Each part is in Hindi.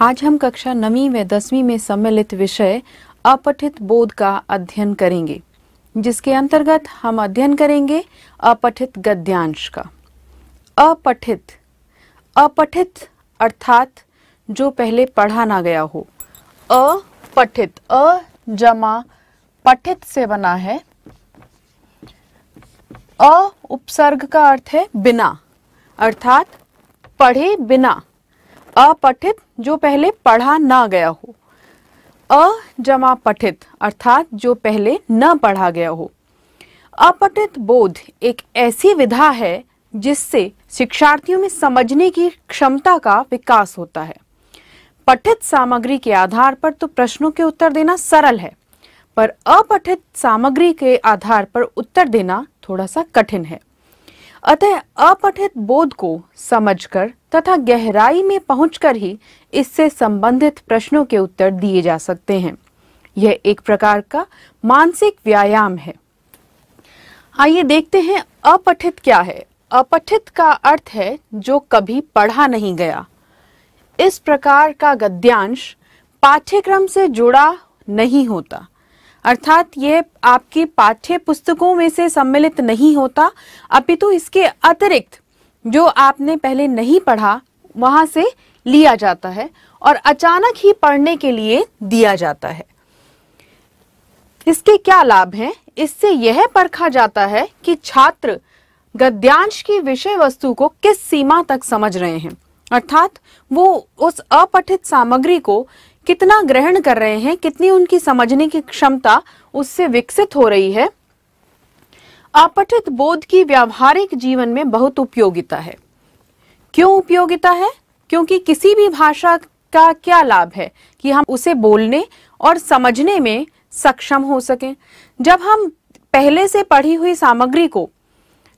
आज हम कक्षा नवी व दसवीं में सम्मिलित विषय अपठित बोध का अध्ययन करेंगे जिसके अंतर्गत हम अध्ययन करेंगे अपठित गद्यांश का अपठित अपठित अर्थात जो पहले पढ़ा ना गया हो अपठित अ जमा पठित से बना है अ उपसर्ग का अर्थ है बिना अर्थात पढ़े बिना अपठित जो पहले पढ़ा ना गया हो अ जमा पठित अर्थात जो पहले न पढ़ा गया हो अपठित बोध एक ऐसी विधा है जिससे शिक्षार्थियों में समझने की क्षमता का विकास होता है पठित सामग्री के आधार पर तो प्रश्नों के उत्तर देना सरल है पर अपठित सामग्री के आधार पर उत्तर देना थोड़ा सा कठिन है अतः अपठित बोध को समझकर तथा गहराई में पहुंचकर ही इससे संबंधित प्रश्नों के उत्तर दिए जा सकते हैं यह एक प्रकार का मानसिक व्यायाम है आइए देखते हैं अपठित क्या है अपठित का अर्थ है जो कभी पढ़ा नहीं गया इस प्रकार का गद्यांश पाठ्यक्रम से जुड़ा नहीं होता अर्थात यह आपके पाठ्य पुस्तकों में से सम्मिलित नहीं होता अपितु इसके अतिरिक्त जो आपने पहले नहीं पढ़ा वहां से लिया जाता है और अचानक ही पढ़ने के लिए दिया जाता है इसके क्या लाभ हैं? इससे यह परखा जाता है कि छात्र गद्यांश की विषय वस्तु को किस सीमा तक समझ रहे हैं अर्थात वो उस अपठित सामग्री को कितना ग्रहण कर रहे हैं कितनी उनकी समझने की क्षमता उससे विकसित हो रही है अपठित बोध की व्यावहारिक जीवन में बहुत उपयोगिता है क्यों उपयोगिता है क्योंकि किसी भी भाषा का क्या लाभ है कि हम उसे बोलने और समझने में सक्षम हो सकें जब हम पहले से पढ़ी हुई सामग्री को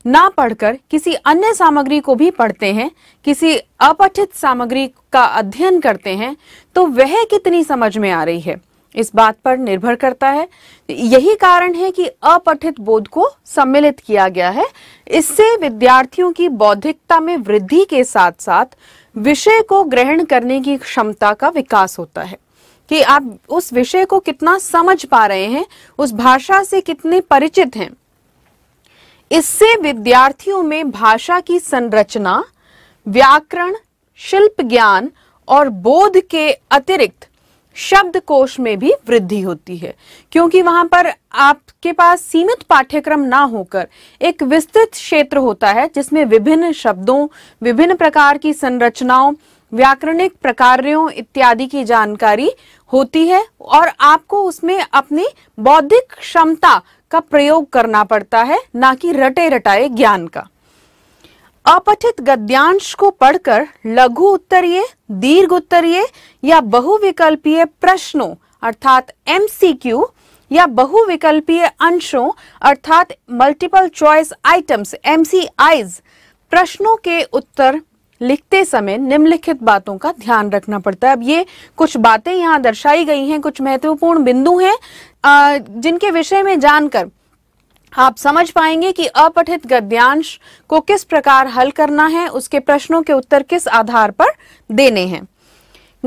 ना पढ़कर किसी अन्य सामग्री को भी पढ़ते हैं किसी अपठित सामग्री का अध्ययन करते हैं तो वह कितनी समझ में आ रही है इस बात पर निर्भर करता है यही कारण है कि अपठित बोध को सम्मिलित किया गया है इससे विद्यार्थियों की बौद्धिकता में वृद्धि के साथ साथ विषय को ग्रहण करने की क्षमता का विकास होता है कि आप उस विषय को कितना समझ पा रहे हैं उस भाषा से कितने परिचित हैं इससे विद्यार्थियों में भाषा की संरचना व्याकरण शिल्प ज्ञान और बोध के अतिरिक्त शब्दकोश में भी वृद्धि होती है क्योंकि वहां पर आपके पास सीमित पाठ्यक्रम ना होकर एक विस्तृत क्षेत्र होता है जिसमें विभिन्न शब्दों विभिन्न प्रकार की संरचनाओं व्याकरणिक प्रकारों इत्यादि की जानकारी होती है और आपको उसमें अपनी बौद्धिक क्षमता का प्रयोग करना पड़ता है ना कि रटे रटाए ज्ञान का अपठित गद्यांश को पढ़कर लघु उत्तरीय दीर्घ उत्तरीय या बहुविकल्पीय प्रश्नों अर्थात एमसीक्यू या बहुविकल्पीय अंशों अर्थात मल्टीपल चॉइस आइटम्स एमसीआईज प्रश्नों के उत्तर लिखते समय निम्नलिखित बातों का ध्यान रखना पड़ता है अब ये कुछ बातें यहाँ दर्शाई गई हैं कुछ महत्वपूर्ण बिंदु हैं जिनके विषय में जानकर आप समझ पाएंगे कि अपठित गद्यांश को किस प्रकार हल करना है उसके प्रश्नों के उत्तर किस आधार पर देने हैं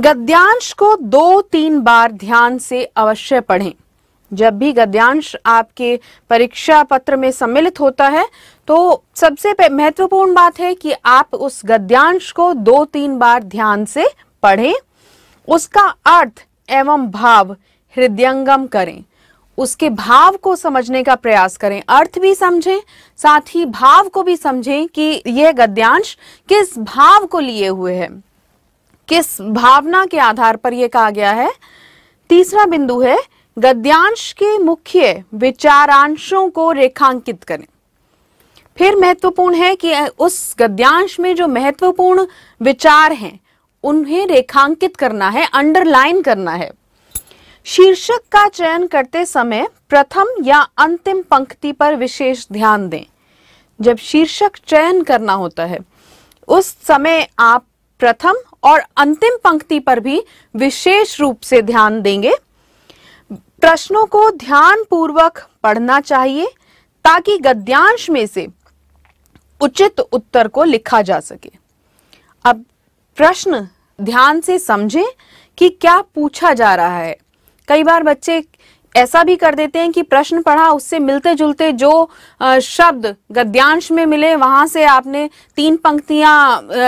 गद्यांश को दो तीन बार ध्यान से अवश्य पढ़ें जब भी गद्यांश आपके परीक्षा पत्र में सम्मिलित होता है तो सबसे महत्वपूर्ण बात है कि आप उस गद्यांश को दो तीन बार ध्यान से पढ़ें उसका अर्थ एवं भाव हृदयंगम करें उसके भाव को समझने का प्रयास करें अर्थ भी समझें साथ ही भाव को भी समझें कि यह गद्यांश किस भाव को लिए हुए है किस भावना के आधार पर यह कहा गया है तीसरा बिंदु है गद्यांश के मुख्य विचारांशों को रेखांकित करें फिर महत्वपूर्ण है कि उस गद्यांश में जो महत्वपूर्ण विचार हैं उन्हें रेखांकित करना है अंडरलाइन करना है शीर्षक का चयन करते समय प्रथम या अंतिम पंक्ति पर विशेष ध्यान दें जब शीर्षक चयन करना होता है उस समय आप प्रथम और अंतिम पंक्ति पर भी विशेष रूप से ध्यान देंगे प्रश्नों को ध्यानपूर्वक पढ़ना चाहिए ताकि गद्यांश में से उचित उत्तर को लिखा जा सके अब प्रश्न ध्यान से समझें कि क्या पूछा जा रहा है कई बार बच्चे ऐसा भी कर देते हैं कि प्रश्न पढ़ा उससे मिलते जुलते जो शब्द गद्यांश में मिले वहां से आपने तीन पंक्तियां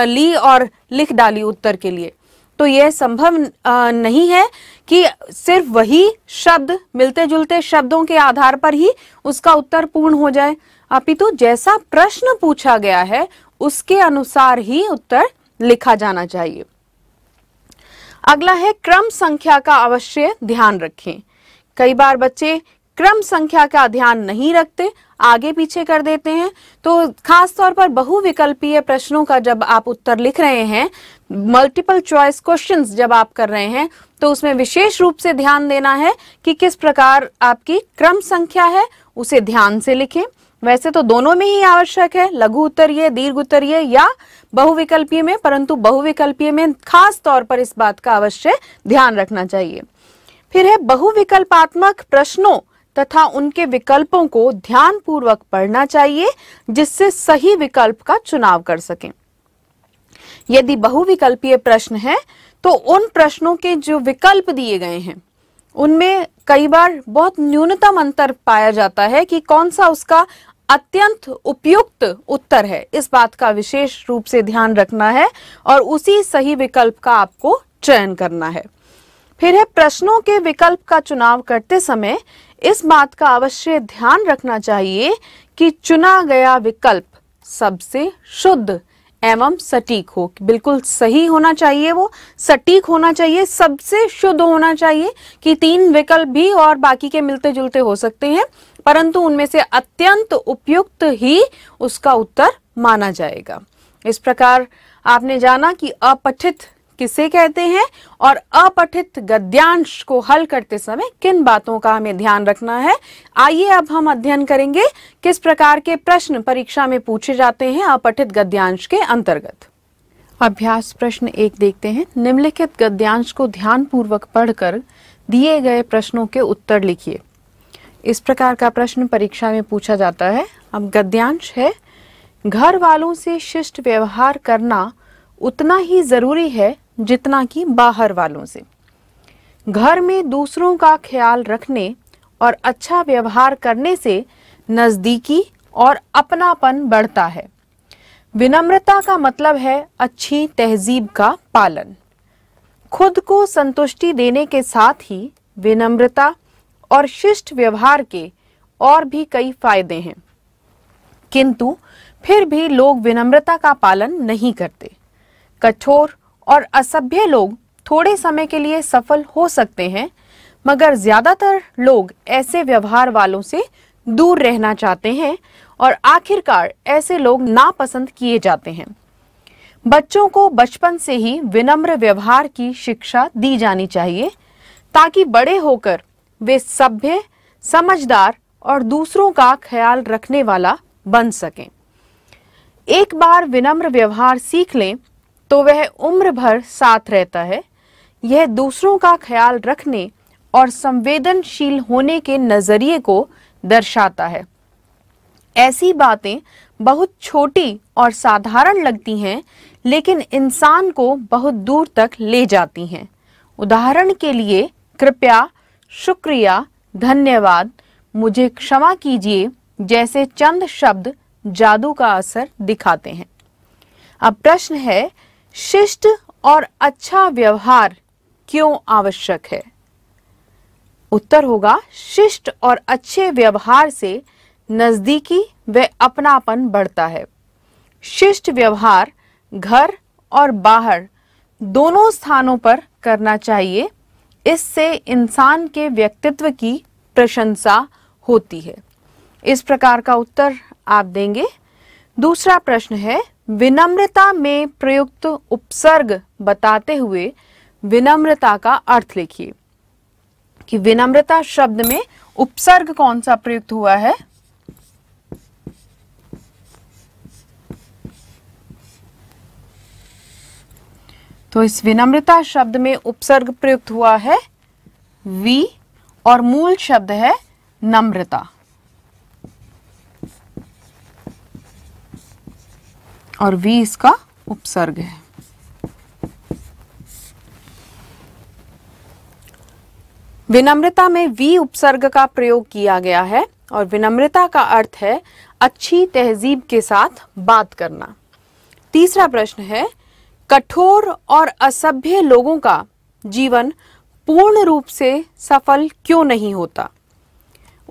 ली और लिख डाली उत्तर के लिए तो यह संभव नहीं है कि सिर्फ वही शब्द मिलते जुलते शब्दों के आधार पर ही उसका उत्तर पूर्ण हो जाए अपितु जैसा प्रश्न पूछा गया है उसके अनुसार ही उत्तर लिखा जाना चाहिए अगला है क्रम संख्या का अवश्य ध्यान रखें कई बार बच्चे क्रम संख्या का ध्यान नहीं रखते आगे पीछे कर देते हैं तो खास तौर पर बहुविकल्पीय प्रश्नों का जब आप उत्तर लिख रहे हैं मल्टीपल चॉइस क्वेश्चंस जब आप कर रहे हैं तो उसमें विशेष रूप से ध्यान देना है कि किस प्रकार आपकी क्रम संख्या है उसे ध्यान से लिखें वैसे तो दोनों में ही आवश्यक है लघु उत्तरीय दीर्घ उत्तरीय या बहुविकल्पीय में परंतु बहुविकल्पीय में खास तौर पर इस बात का अवश्य ध्यान रखना चाहिए फिर है बहुविकल्पात्मक प्रश्नों तथा उनके विकल्पों को ध्यान पूर्वक पढ़ना चाहिए जिससे सही विकल्प का चुनाव कर सके यदि बहुविकल्पीय प्रश्न है तो उन प्रश्नों के जो विकल्प दिए गए हैं उनमें कई बार बहुत न्यूनतम अंतर पाया जाता है कि कौन सा उसका अत्यंत उपयुक्त उत्तर है इस बात का विशेष रूप से ध्यान रखना है और उसी सही विकल्प का आपको चयन करना है फिर है प्रश्नों के विकल्प का चुनाव करते समय इस बात का अवश्य ध्यान रखना चाहिए कि चुना गया विकल्प सबसे शुद्ध एवं सटीक हो बिल्कुल सही होना चाहिए वो सटीक होना चाहिए सबसे शुद्ध होना चाहिए कि तीन विकल्प भी और बाकी के मिलते जुलते हो सकते हैं परंतु उनमें से अत्यंत उपयुक्त ही उसका उत्तर माना जाएगा इस प्रकार आपने जाना कि अपठित किसे कहते हैं और अपठित गद्यांश को हल करते समय किन बातों का हमें ध्यान रखना है आइए अब हम अध्ययन करेंगे किस प्रकार के प्रश्न परीक्षा में पूछे जाते हैं अपठित गद्यांश के अंतर्गत अभ्यास प्रश्न एक देखते हैं निम्नलिखित गद्यांश को ध्यान पूर्वक पढ़कर दिए गए प्रश्नों के उत्तर लिखिए इस प्रकार का प्रश्न परीक्षा में पूछा जाता है अब गद्यांश है घर वालों से शिष्ट व्यवहार करना उतना ही ज़रूरी है जितना कि बाहर वालों से घर में दूसरों का ख्याल रखने और अच्छा व्यवहार करने से नज़दीकी और अपनापन बढ़ता है विनम्रता का मतलब है अच्छी तहजीब का पालन खुद को संतुष्टि देने के साथ ही विनम्रता और शिष्ट व्यवहार के और भी कई फायदे हैं किंतु फिर भी लोग विनम्रता का पालन नहीं करते कठोर और असभ्य लोग थोड़े समय के लिए सफल हो सकते हैं मगर ज्यादातर लोग ऐसे व्यवहार वालों से दूर रहना चाहते हैं और आखिरकार ऐसे लोग नापसंद किए जाते हैं बच्चों को बचपन से ही विनम्र व्यवहार की शिक्षा दी जानी चाहिए ताकि बड़े होकर वे सभ्य समझदार और दूसरों का ख्याल रखने वाला बन सकें एक बार विनम्र व्यवहार सीख लें तो वह उम्र भर साथ रहता है यह दूसरों का ख्याल रखने और संवेदनशील होने के नज़रिए को दर्शाता है ऐसी बातें बहुत छोटी और साधारण लगती हैं लेकिन इंसान को बहुत दूर तक ले जाती हैं उदाहरण के लिए कृपया शुक्रिया धन्यवाद मुझे क्षमा कीजिए जैसे चंद शब्द जादू का असर दिखाते हैं अब प्रश्न है शिष्ट और अच्छा व्यवहार क्यों आवश्यक है उत्तर होगा शिष्ट और अच्छे व्यवहार से नजदीकी व अपनापन बढ़ता है शिष्ट व्यवहार घर और बाहर दोनों स्थानों पर करना चाहिए इससे इंसान के व्यक्तित्व की प्रशंसा होती है इस प्रकार का उत्तर आप देंगे दूसरा प्रश्न है विनम्रता में प्रयुक्त उपसर्ग बताते हुए विनम्रता का अर्थ लिखिए कि विनम्रता शब्द में उपसर्ग कौन सा प्रयुक्त हुआ है तो इस विनम्रता शब्द में उपसर्ग प्रयुक्त हुआ है वी और मूल शब्द है नम्रता और वी इसका उपसर्ग है विनम्रता में वी उपसर्ग का प्रयोग किया गया है और विनम्रता का अर्थ है अच्छी तहजीब के साथ बात करना तीसरा प्रश्न है कठोर और असभ्य लोगों का जीवन पूर्ण रूप से सफल क्यों नहीं होता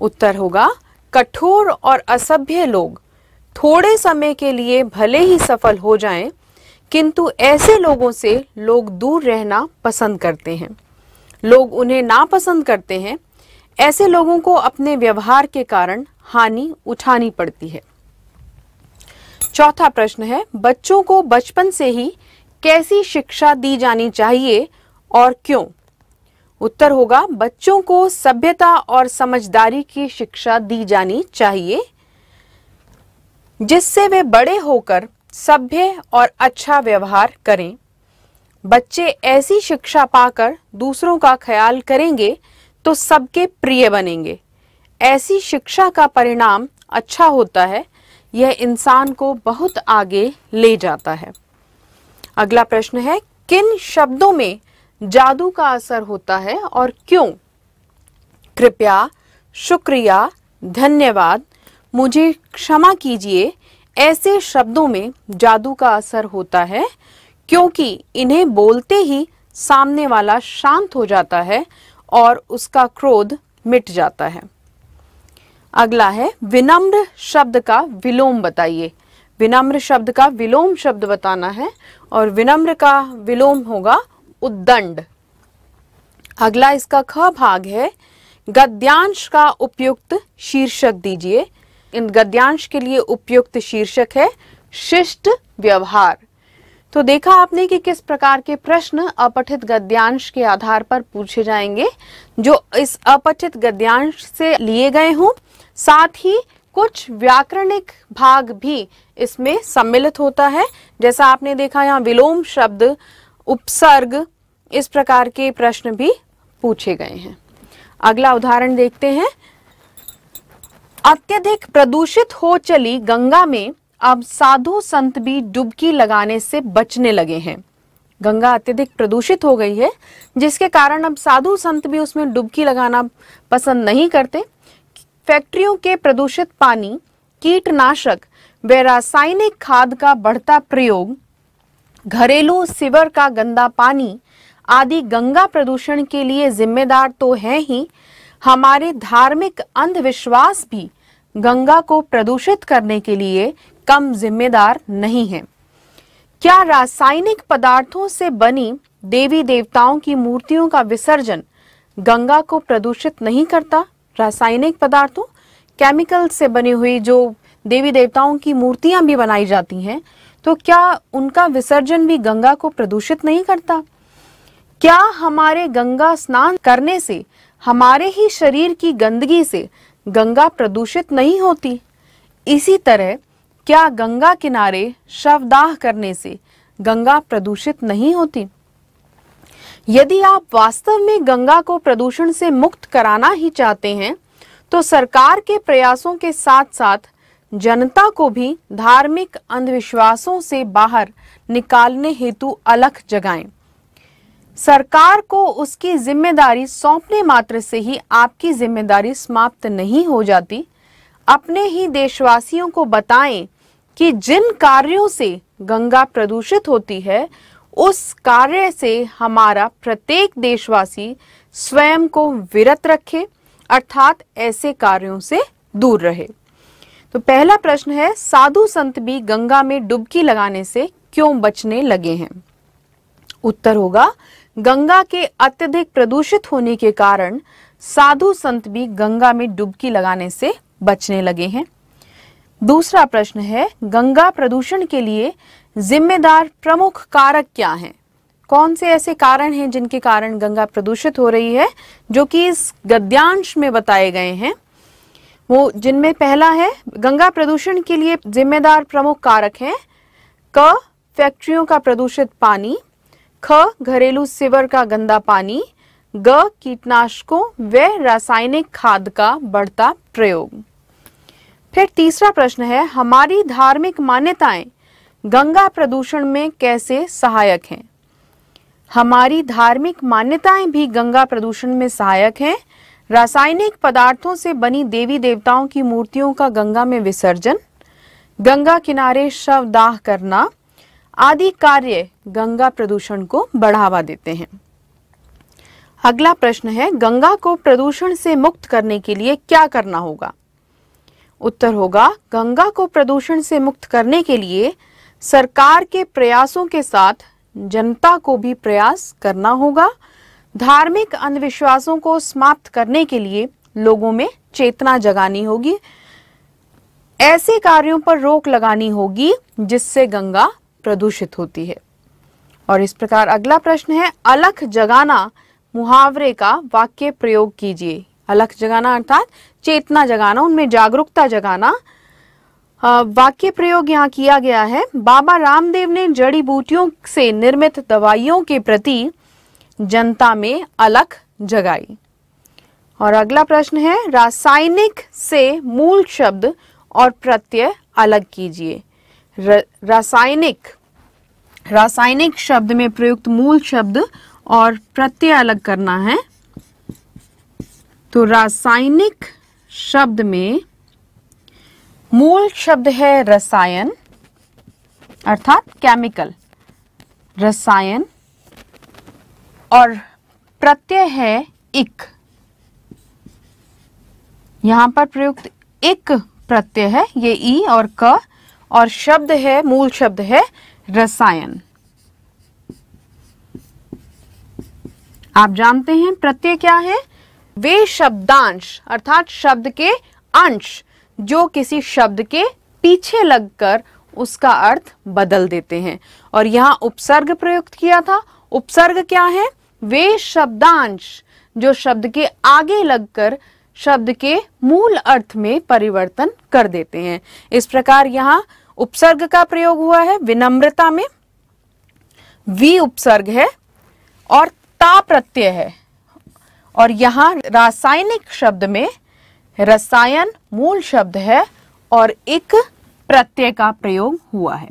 उत्तर होगा कठोर और असभ्य लोग थोड़े समय के लिए भले ही सफल हो जाएं, किंतु ऐसे लोगों से लोग दूर रहना पसंद करते हैं लोग उन्हें ना पसंद करते हैं ऐसे लोगों को अपने व्यवहार के कारण हानि उठानी पड़ती है चौथा प्रश्न है बच्चों को बचपन से ही कैसी शिक्षा दी जानी चाहिए और क्यों उत्तर होगा बच्चों को सभ्यता और समझदारी की शिक्षा दी जानी चाहिए जिससे वे बड़े होकर सभ्य और अच्छा व्यवहार करें बच्चे ऐसी शिक्षा पाकर दूसरों का ख्याल करेंगे तो सबके प्रिय बनेंगे ऐसी शिक्षा का परिणाम अच्छा होता है यह इंसान को बहुत आगे ले जाता है अगला प्रश्न है किन शब्दों में जादू का असर होता है और क्यों कृपया शुक्रिया धन्यवाद मुझे क्षमा कीजिए ऐसे शब्दों में जादू का असर होता है क्योंकि इन्हें बोलते ही सामने वाला शांत हो जाता है और उसका क्रोध मिट जाता है अगला है विनम्र शब्द का विलोम बताइए विनम्र शब्द का विलोम शब्द बताना है और विनम्र का विलोम होगा उद्दंड अगला इसका ख भाग है गद्यांश का उपयुक्त शीर्षक दीजिए इन गद्यांश के लिए उपयुक्त शीर्षक है शिष्ट व्यवहार तो देखा आपने कि किस प्रकार के प्रश्न अपठित गद्यांश के आधार पर पूछे जाएंगे जो इस अपठित गद्यांश से लिए गए हों साथ ही कुछ व्याकरणिक भाग भी इसमें सम्मिलित होता है जैसा आपने देखा यहाँ विलोम शब्द उपसर्ग इस प्रकार के प्रश्न भी पूछे गए हैं अगला उदाहरण देखते हैं अत्यधिक प्रदूषित हो चली गंगा में अब साधु संत भी डुबकी लगाने से बचने लगे हैं गंगा अत्यधिक प्रदूषित हो गई है जिसके कारण अब साधु संत भी उसमें डुबकी लगाना पसंद नहीं करते फैक्ट्रियों के प्रदूषित पानी कीटनाशक व रासायनिक खाद का बढ़ता प्रयोग घरेलू सिवर का गंदा पानी आदि गंगा प्रदूषण के लिए जिम्मेदार तो है ही हमारे धार्मिक अंधविश्वास भी गंगा को प्रदूषित करने के लिए कम जिम्मेदार नहीं है क्या रासायनिक पदार्थों से बनी देवी देवताओं की मूर्तियों का विसर्जन गंगा को प्रदूषित नहीं करता रासायनिक पदार्थों केमिकल से बनी हुई जो देवी देवताओं की मूर्तियां भी बनाई जाती हैं तो क्या उनका विसर्जन भी गंगा को प्रदूषित नहीं करता क्या हमारे गंगा स्नान करने से हमारे ही शरीर की गंदगी से गंगा प्रदूषित नहीं होती इसी तरह क्या गंगा किनारे शवदाह करने से गंगा प्रदूषित नहीं होती यदि आप वास्तव में गंगा को प्रदूषण से मुक्त कराना ही चाहते हैं तो सरकार के प्रयासों के साथ साथ जनता को भी धार्मिक अंधविश्वासों से बाहर निकालने हेतु अलख जगाएं। सरकार को उसकी जिम्मेदारी सौंपने मात्र से ही आपकी जिम्मेदारी समाप्त नहीं हो जाती अपने ही देशवासियों को बताएं कि जिन कार्यों से गंगा प्रदूषित होती है उस कार्य से हमारा प्रत्येक देशवासी स्वयं को विरत रखे अर्थात ऐसे कार्यों से दूर रहे तो पहला प्रश्न है साधु संत भी गंगा में डुबकी लगाने से क्यों बचने लगे हैं उत्तर होगा गंगा के अत्यधिक प्रदूषित होने के कारण साधु संत भी गंगा में डुबकी लगाने से बचने लगे हैं दूसरा प्रश्न है गंगा प्रदूषण के लिए जिम्मेदार प्रमुख कारक क्या हैं? कौन से ऐसे कारण हैं जिनके कारण गंगा प्रदूषित हो रही है जो कि इस गद्यांश में बताए गए हैं वो जिनमें पहला है गंगा प्रदूषण के लिए जिम्मेदार प्रमुख कारक हैं क फैक्ट्रियों का प्रदूषित पानी ख घरेलू सिवर का गंदा पानी ग कीटनाशकों व रासायनिक खाद का बढ़ता प्रयोग फिर तीसरा प्रश्न है हमारी धार्मिक मान्यताएं गंगा प्रदूषण में कैसे सहायक हैं हमारी धार्मिक मान्यताएं भी गंगा प्रदूषण में सहायक हैं रासायनिक पदार्थों से बनी देवी देवताओं की मूर्तियों का गंगा में विसर्जन गंगा किनारे शव दाह करना आदि कार्य गंगा प्रदूषण को बढ़ावा देते हैं अगला प्रश्न है गंगा को प्रदूषण से मुक्त करने के लिए क्या करना होगा उत्तर होगा गंगा को प्रदूषण से मुक्त करने के लिए सरकार के प्रयासों के साथ जनता को भी प्रयास करना होगा धार्मिक अंधविश्वासों को समाप्त करने के लिए लोगों में चेतना जगानी होगी ऐसे कार्यों पर रोक लगानी होगी जिससे गंगा प्रदूषित होती है और इस प्रकार अगला प्रश्न है अलख जगाना मुहावरे का वाक्य प्रयोग कीजिए अलख जगाना अर्थात चेतना जगाना उनमें जागरूकता जगाना वाक्य प्रयोग यहाँ किया गया है बाबा रामदेव ने जड़ी बूटियों से निर्मित दवाइयों के प्रति जनता में अलख जगाई और अगला प्रश्न है रासायनिक से मूल शब्द और प्रत्यय अलग कीजिए रासायनिक रासायनिक शब्द में प्रयुक्त मूल शब्द और प्रत्यय अलग करना है तो रासायनिक शब्द में मूल शब्द है रसायन अर्थात केमिकल रसायन और प्रत्यय है इक यहां पर प्रयुक्त इक प्रत्यय है ये ई e और क और शब्द है मूल शब्द है रसायन आप जानते हैं प्रत्यय क्या है वे शब्दांश अर्थात शब्द के अंश जो किसी शब्द के पीछे लगकर उसका अर्थ बदल देते हैं और यहां उपसर्ग प्रयुक्त किया था उपसर्ग क्या है वे शब्दांश जो शब्द के आगे लगकर शब्द के मूल अर्थ में परिवर्तन कर देते हैं इस प्रकार यहाँ उपसर्ग का प्रयोग हुआ है विनम्रता में वी उपसर्ग है और ता प्रत्यय है और यहां रासायनिक शब्द में रसायन मूल शब्द है और एक प्रत्यय का प्रयोग हुआ है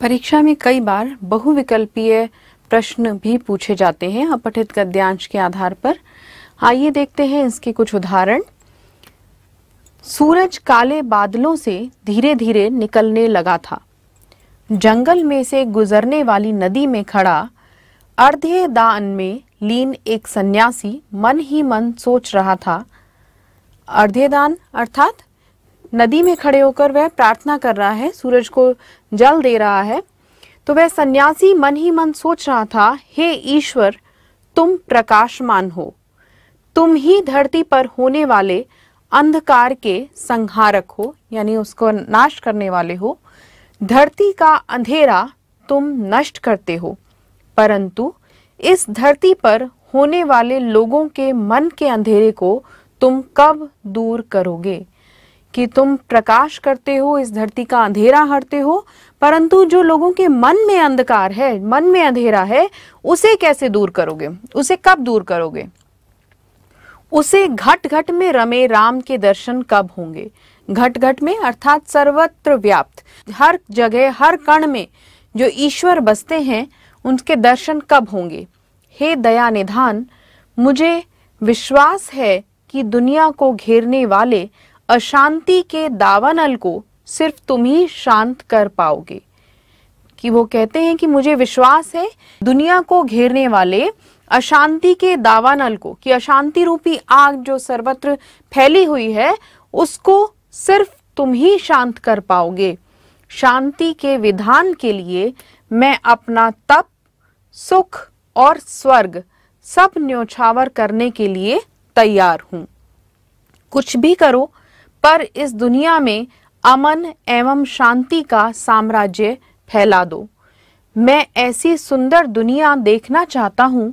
परीक्षा में कई बार बहुविकल्पीय प्रश्न भी पूछे जाते हैं अपठित गद्यांश के आधार पर आइए देखते हैं इसके कुछ उदाहरण सूरज काले बादलों से धीरे धीरे निकलने लगा था जंगल में से गुजरने वाली नदी में खड़ा अर्धे दान में लीन एक सन्यासी मन ही मन सोच रहा था अर्धे दान अर्थात नदी में खड़े होकर वह प्रार्थना कर रहा है सूरज को जल दे रहा है तो वह सन्यासी मन ही मन सोच रहा था हे ईश्वर तुम प्रकाशमान हो तुम ही धरती पर होने वाले अंधकार के संहारक हो यानी उसको नाश करने वाले हो धरती का अंधेरा तुम नष्ट करते हो परंतु इस धरती पर होने वाले लोगों के मन के अंधेरे को तुम कब दूर करोगे कि तुम प्रकाश करते हो इस धरती का अंधेरा हटते हो परंतु जो लोगों के मन में अंधकार है मन में अंधेरा है उसे कैसे दूर करोगे उसे कब दूर करोगे उसे घट घट में रमे राम के दर्शन कब होंगे घट घट में अर्थात सर्वत्र व्याप्त हर जगह हर कण में जो ईश्वर बसते हैं उनके दर्शन कब होंगे हे दया निधान मुझे विश्वास है कि दुनिया को घेरने वाले अशांति के दावानल को सिर्फ तुम ही शांत कर पाओगे कि वो कहते हैं कि मुझे विश्वास है दुनिया को घेरने वाले अशांति के दावानल को कि अशांति रूपी आग जो सर्वत्र फैली हुई है उसको सिर्फ तुम ही शांत कर पाओगे शांति के विधान के लिए मैं अपना तप सुख और स्वर्ग सब न्योछावर करने के लिए तैयार हूं कुछ भी करो पर इस दुनिया में अमन एवं शांति का साम्राज्य फैला दो मैं ऐसी सुंदर दुनिया देखना चाहता हूं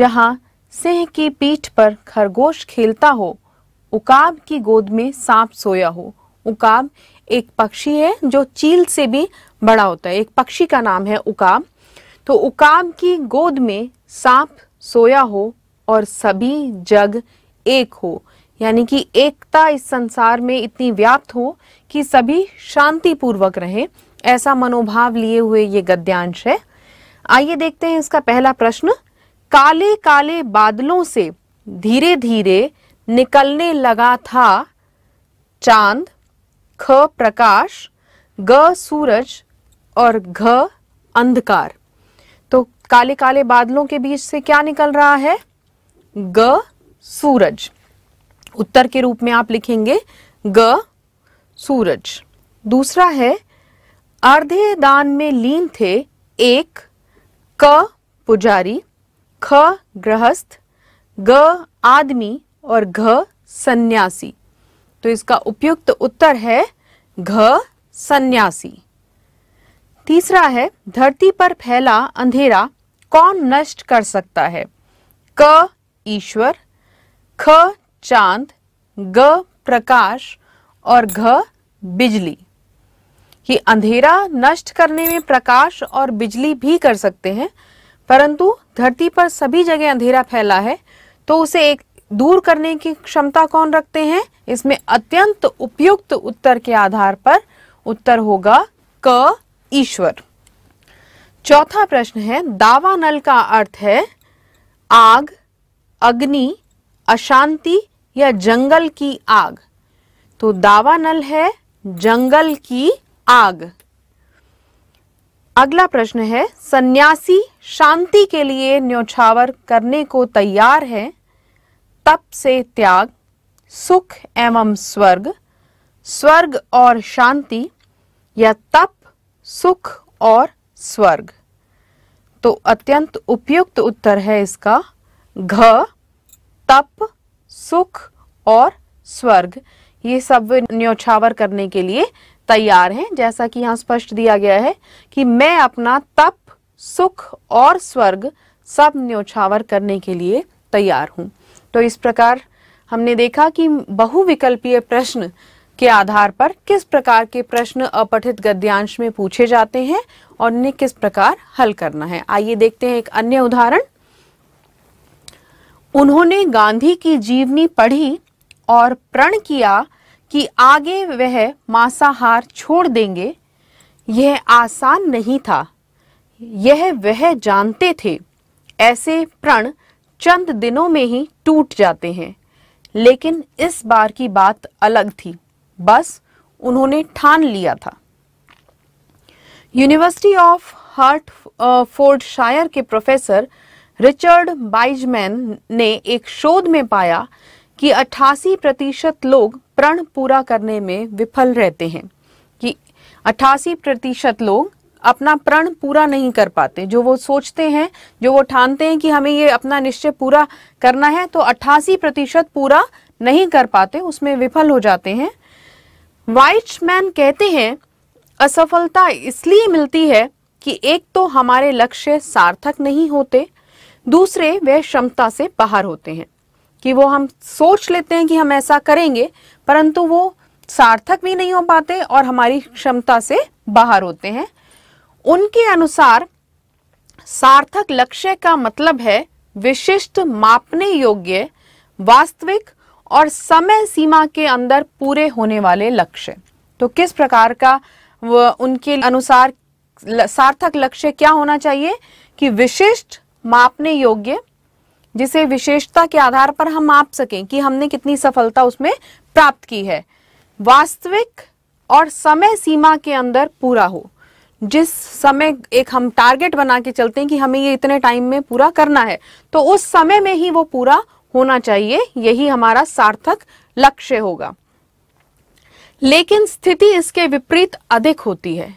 जहां सिंह की पीठ पर खरगोश खेलता हो उकाब की गोद में सांप सोया हो उकाब एक पक्षी है जो चील से भी बड़ा होता है एक पक्षी का नाम है उकाब तो उकाब की गोद में सांप सोया हो और सभी जग एक हो यानी कि एकता इस संसार में इतनी व्याप्त हो कि सभी शांतिपूर्वक रहें ऐसा मनोभाव लिए हुए ये गद्यांश है आइए देखते हैं इसका पहला प्रश्न काले काले बादलों से धीरे धीरे निकलने लगा था चांद ख प्रकाश ग सूरज और घ अंधकार तो काले काले बादलों के बीच से क्या निकल रहा है ग सूरज उत्तर के रूप में आप लिखेंगे ग सूरज दूसरा है अर्धे दान में लीन थे एक क पुजारी ख गृहस्थ ग आदमी और घ सन्यासी तो इसका उपयुक्त उत्तर है घ सन्यासी तीसरा है धरती पर फैला अंधेरा कौन नष्ट कर सकता है क ईश्वर ख चांद ग प्रकाश और घ बिजली ये अंधेरा नष्ट करने में प्रकाश और बिजली भी कर सकते हैं परंतु धरती पर सभी जगह अंधेरा फैला है तो उसे एक दूर करने की क्षमता कौन रखते हैं इसमें अत्यंत उपयुक्त उत्तर के आधार पर उत्तर होगा क ईश्वर चौथा प्रश्न है दावा नल का अर्थ है आग अग्नि अशांति या जंगल की आग तो दावा नल है जंगल की आग अगला प्रश्न है सन्यासी शांति के लिए न्योछावर करने को तैयार है तप से त्याग सुख एवं स्वर्ग स्वर्ग और शांति या तप सुख और स्वर्ग तो अत्यंत उपयुक्त उत्तर है इसका घ तप सुख और स्वर्ग ये सब न्योछावर करने के लिए तैयार हैं जैसा कि यहाँ स्पष्ट दिया गया है कि मैं अपना तप सुख और स्वर्ग सब न्योछावर करने के लिए तैयार हूँ तो इस प्रकार हमने देखा कि बहुविकल्पीय प्रश्न के आधार पर किस प्रकार के प्रश्न अपठित गद्यांश में पूछे जाते हैं और उन्हें किस प्रकार हल करना है आइए देखते हैं एक अन्य उदाहरण उन्होंने गांधी की जीवनी पढ़ी और प्रण किया कि आगे वह मांसाहार छोड़ देंगे यह आसान नहीं था यह वह जानते थे ऐसे प्रण चंद दिनों में ही टूट जाते हैं लेकिन इस बार की बात अलग थी बस उन्होंने ठान लिया था यूनिवर्सिटी ऑफ हार्ट फोर्ड शायर के प्रोफेसर रिचर्ड बाइजमैन ने एक शोध में पाया कि अट्ठासी प्रतिशत लोग प्रण पूरा करने में विफल रहते हैं कि अट्ठासी प्रतिशत लोग अपना प्रण पूरा नहीं कर पाते जो वो सोचते हैं जो वो ठानते हैं कि हमें ये अपना निश्चय पूरा करना है तो अट्ठासी प्रतिशत पूरा नहीं कर पाते उसमें विफल हो जाते हैं वाइट्समैन कहते हैं असफलता इसलिए मिलती है कि एक तो हमारे लक्ष्य सार्थक नहीं होते दूसरे वह क्षमता से बाहर होते हैं कि वो हम सोच लेते हैं कि हम ऐसा करेंगे परंतु वो सार्थक भी नहीं हो पाते और हमारी क्षमता से बाहर होते हैं उनके अनुसार सार्थक लक्ष्य का मतलब है विशिष्ट मापने योग्य वास्तविक और समय सीमा के अंदर पूरे होने वाले लक्ष्य तो किस प्रकार का उनके अनुसार सार्थक लक्ष्य क्या होना चाहिए कि विशिष्ट मापने योग्य जिसे विशेषता के आधार पर हम माप सकें कि हमने कितनी सफलता उसमें प्राप्त की है वास्तविक और समय सीमा के अंदर पूरा हो जिस समय एक हम टारगेट बना के चलते हैं कि हमें ये इतने टाइम में पूरा करना है तो उस समय में ही वो पूरा होना चाहिए यही हमारा सार्थक लक्ष्य होगा लेकिन स्थिति इसके विपरीत अधिक होती है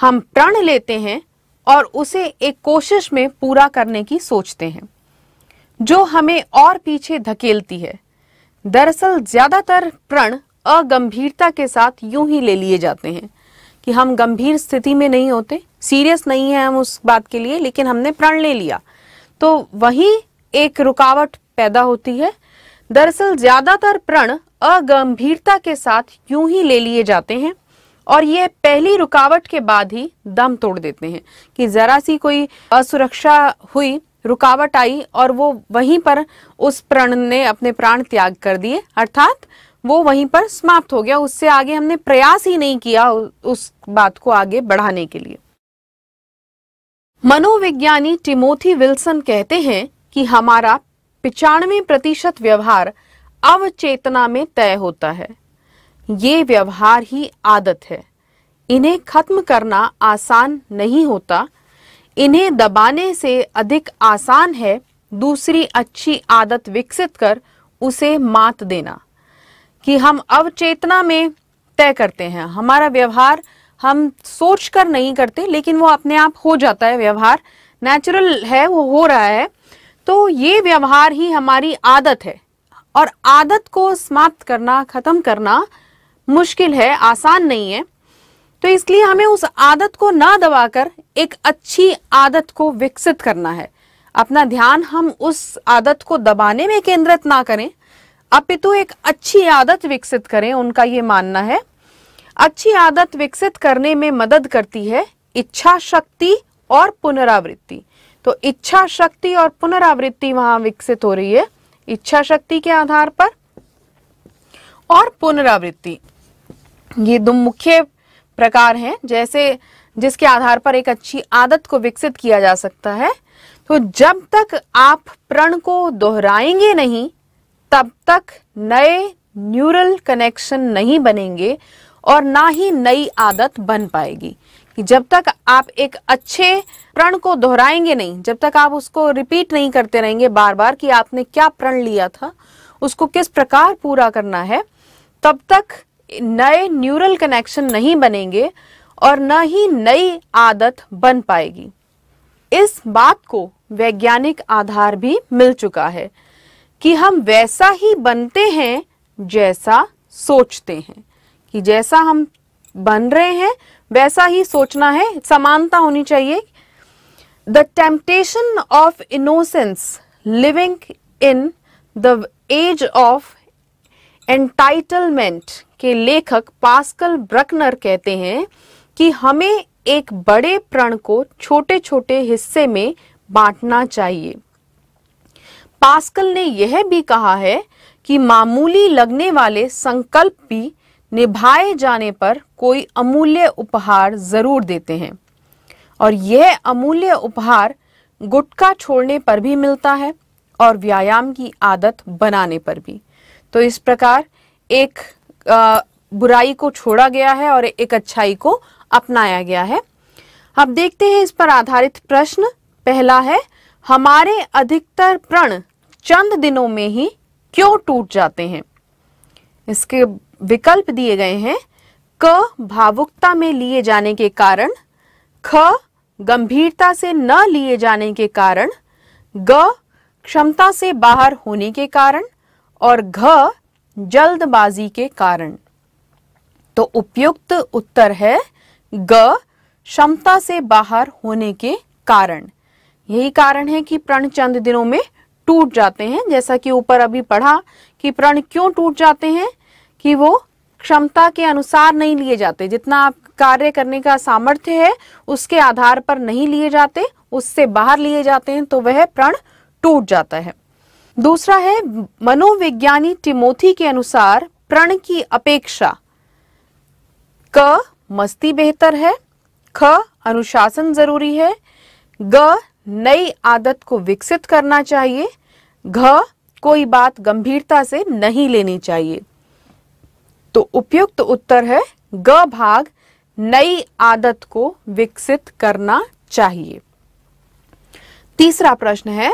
हम प्रण लेते हैं और उसे एक कोशिश में पूरा करने की सोचते हैं जो हमें और पीछे धकेलती है दरअसल ज्यादातर प्रण अगंभीरता के साथ यूं ही ले लिए जाते हैं कि हम गंभीर स्थिति में नहीं होते सीरियस नहीं है हम उस बात के लिए लेकिन हमने प्रण ले लिया तो वही एक रुकावट पैदा होती है दरअसल ज्यादातर प्रण अगंभीरता के साथ यूं ही ले लिए जाते हैं और ये पहली रुकावट के बाद ही दम तोड़ देते हैं कि जरा सी कोई असुरक्षा हुई रुकावट आई और वो वहीं पर उस प्रण ने अपने प्राण त्याग कर दिए अर्थात वो वहीं पर समाप्त हो गया उससे आगे हमने प्रयास ही नहीं किया उस बात को आगे बढ़ाने के लिए मनोविज्ञानी टिमोथी विल्सन कहते हैं कि हमारा पिचानवे प्रतिशत व्यवहार अवचेतना में तय होता है ये व्यवहार ही आदत है इन्हें खत्म करना आसान नहीं होता इन्हें दबाने से अधिक आसान है दूसरी अच्छी आदत विकसित कर उसे मात देना कि हम अवचेतना में तय करते हैं हमारा व्यवहार हम सोच कर नहीं करते लेकिन वो अपने आप हो जाता है व्यवहार नेचुरल है वो हो रहा है तो ये व्यवहार ही हमारी आदत है और आदत को समाप्त करना खत्म करना मुश्किल है आसान नहीं है तो इसलिए हमें उस आदत को ना दबाकर एक अच्छी आदत को विकसित करना है अपना ध्यान हम उस आदत को दबाने में केंद्रित ना करें अपितु एक अच्छी आदत विकसित करें उनका ये मानना है अच्छी आदत विकसित करने में मदद करती है इच्छा शक्ति और पुनरावृत्ति तो इच्छा शक्ति और पुनरावृत्ति वहां विकसित हो रही है इच्छा शक्ति के आधार पर और पुनरावृत्ति ये दो मुख्य प्रकार हैं जैसे जिसके आधार पर एक अच्छी आदत को विकसित किया जा सकता है तो जब तक आप प्रण को दोहराएंगे नहीं तब तक नए न्यूरल कनेक्शन नहीं बनेंगे और ना ही नई आदत बन पाएगी कि जब तक आप एक अच्छे प्रण को दोहराएंगे नहीं जब तक आप उसको रिपीट नहीं करते रहेंगे बार बार कि आपने क्या प्रण लिया था उसको किस प्रकार पूरा करना है तब तक नए न्यूरल कनेक्शन नहीं बनेंगे और न ही नई आदत बन पाएगी इस बात को वैज्ञानिक आधार भी मिल चुका है कि हम वैसा ही बनते हैं जैसा सोचते हैं कि जैसा हम बन रहे हैं वैसा ही सोचना है समानता होनी चाहिए the temptation of innocence living in the age of entitlement के लेखक पास्कल ब्रकनर कहते हैं कि हमें एक बड़े प्रण को छोटे छोटे हिस्से में बांटना चाहिए पास्कल ने यह भी कहा है कि मामूली लगने वाले संकल्प भी निभाए जाने पर कोई अमूल्य उपहार जरूर देते हैं और यह अमूल्य उपहार गुटखा छोड़ने पर भी मिलता है और व्यायाम की आदत बनाने पर भी तो इस प्रकार एक बुराई को छोड़ा गया है और एक अच्छाई को अपनाया गया है अब देखते हैं इस पर आधारित प्रश्न पहला है हमारे अधिकतर प्रण चंद दिनों में ही क्यों टूट जाते हैं इसके विकल्प दिए गए हैं क भावुकता में लिए जाने के कारण ख गंभीरता से न लिए जाने के कारण ग क्षमता से बाहर होने के कारण और घ जल्दबाजी के कारण तो उपयुक्त उत्तर है ग क्षमता से बाहर होने के कारण यही कारण है कि प्रण चंद दिनों में टूट जाते हैं जैसा कि ऊपर अभी पढ़ा कि प्रण क्यों टूट जाते हैं कि वो क्षमता के अनुसार नहीं लिए जाते जितना आप कार्य करने का सामर्थ्य है उसके आधार पर नहीं लिए जाते उससे बाहर लिए जाते हैं तो वह प्रण टूट जाता है दूसरा है मनोविज्ञानी टिमोथी के अनुसार प्रण की अपेक्षा क मस्ती बेहतर है ख अनुशासन जरूरी है ग नई आदत को विकसित करना चाहिए घ कोई बात गंभीरता से नहीं लेनी चाहिए तो उपयुक्त उत्तर है ग भाग नई आदत को विकसित करना चाहिए तीसरा प्रश्न है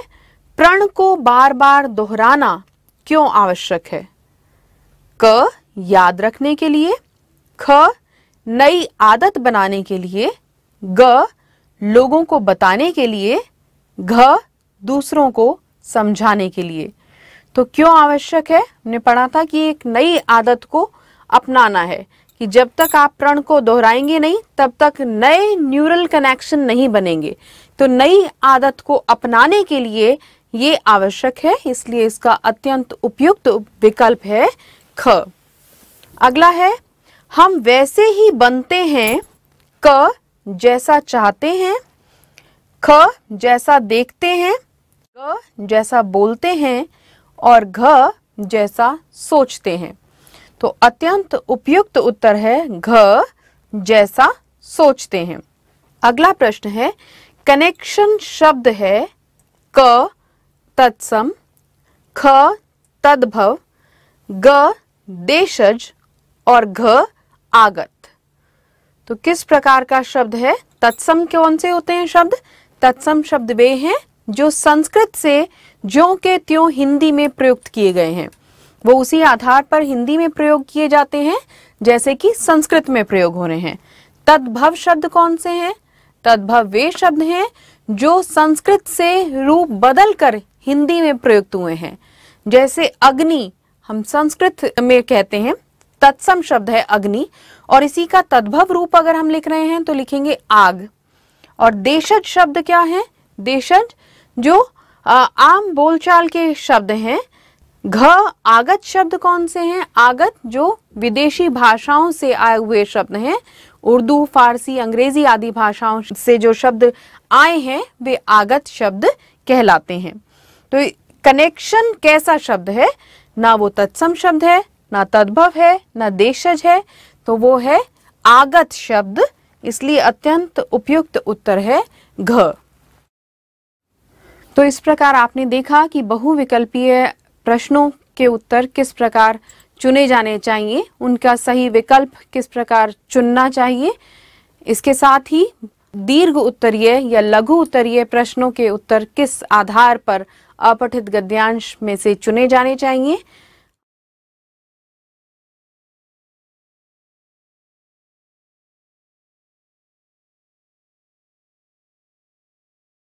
प्रण को बार बार दोहराना क्यों आवश्यक है क याद रखने के लिए ख नई आदत बनाने के लिए ग लोगों को बताने के लिए घ दूसरों को समझाने के लिए तो क्यों आवश्यक है हमने पढ़ा था कि एक नई आदत को अपनाना है कि जब तक आप प्रण को दोहराएंगे नहीं तब तक नए न्यूरल कनेक्शन नहीं बनेंगे तो नई आदत को अपनाने के लिए ये आवश्यक है इसलिए इसका अत्यंत उपयुक्त विकल्प है ख अगला है हम वैसे ही बनते हैं क जैसा चाहते हैं ख जैसा देखते हैं ग जैसा बोलते हैं और घ जैसा सोचते हैं तो अत्यंत उपयुक्त उत्तर है घ जैसा सोचते हैं अगला प्रश्न है कनेक्शन शब्द है क तत्सम ख तद्भव ग देशज और घ आगत तो किस प्रकार का शब्द है तत्सम कौन से होते हैं शब्द तत्सम शब्द वे हैं जो संस्कृत से जो के त्यों हिंदी में प्रयुक्त किए गए हैं वो उसी आधार पर हिंदी में प्रयोग किए जाते हैं जैसे कि संस्कृत में प्रयोग हो रहे हैं तद्भव शब्द कौन से हैं तद्भव वे शब्द हैं जो संस्कृत से रूप बदल कर हिंदी में प्रयुक्त हुए हैं जैसे अग्नि हम संस्कृत में कहते हैं तत्सम शब्द है अग्नि और इसी का तद्भव रूप अगर हम लिख रहे हैं तो लिखेंगे आग और देशज शब्द क्या है देशज जो आम बोलचाल के शब्द हैं घ आगत शब्द कौन से हैं आगत जो विदेशी भाषाओं से आए हुए शब्द हैं उर्दू फारसी अंग्रेजी आदि भाषाओं से जो शब्द आए हैं वे आगत शब्द कहलाते हैं तो कनेक्शन कैसा शब्द है ना वो तत्सम शब्द है ना तद्भव है ना देशज है तो वो है आगत शब्द इसलिए अत्यंत उपयुक्त उत्तर है घ तो इस प्रकार आपने देखा कि बहुविकल्पीय प्रश्नों के उत्तर किस प्रकार चुने जाने चाहिए उनका सही विकल्प किस प्रकार चुनना चाहिए इसके साथ ही दीर्घ उत्तरीय या लघु उत्तरीय प्रश्नों के उत्तर किस आधार पर अपठित गद्यांश में से चुने जाने चाहिए